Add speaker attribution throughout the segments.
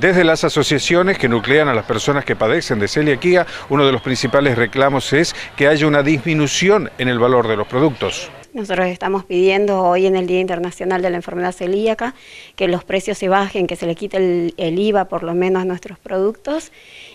Speaker 1: Desde las asociaciones que nuclean a las personas que padecen de celiaquía, uno de los principales reclamos es que haya una disminución en el valor de los productos.
Speaker 2: Nosotros estamos pidiendo hoy en el Día Internacional de la Enfermedad Celíaca que los precios se bajen, que se le quite el, IVA por lo menos a nuestros productos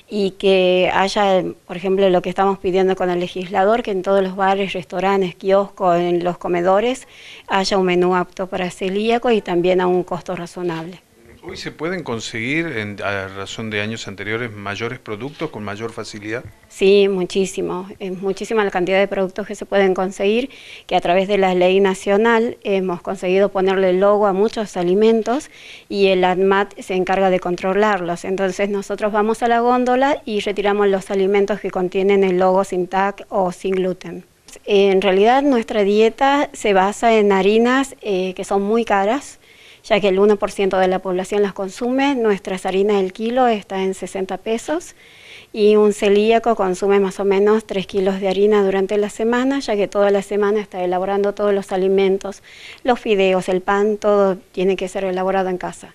Speaker 2: y que haya, por ejemplo, lo que estamos pidiendo con el legislador, que en todos los bares, restaurantes, kioscos, en los comedores, haya un menú apto para celíaco y también a un costo razonable.
Speaker 3: ¿Hoy se pueden conseguir, a razón de años anteriores, mayores productos con mayor facilidad?
Speaker 2: Sí, muchísimo. Es muchísima la cantidad de productos que se pueden conseguir, que a través de la ley nacional hemos conseguido ponerle logo a muchos alimentos y el ADMAT se encarga de controlarlos. Entonces nosotros vamos a la góndola y retiramos los alimentos que contienen el logo sin TAC o sin gluten. En realidad nuestra dieta se basa en harinas eh, que son muy caras, ya que el 1% de la población las consume. Nuestras harinas del kilo está en 60 pesos y un celíaco consume más o menos 3 kilos de harina durante la semana, ya que toda la semana está elaborando todos los alimentos, los fideos, el pan, todo tiene que ser elaborado en casa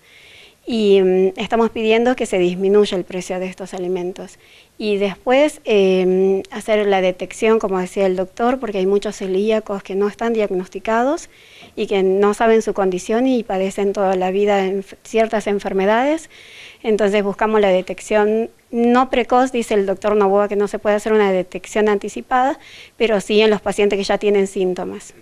Speaker 2: y mm, estamos pidiendo que se disminuya el precio de estos alimentos. Y después em, hacer la detección, como decía el doctor, porque hay muchos celíacos que no están diagnosticados y que no saben su condición y padecen toda la vida ciertas enfermedades. Entonces buscamos la detección no precoz, dice el doctor Novoa, que no se puede hacer una detección anticipada, pero sí en los pacientes que ya tienen síntomas.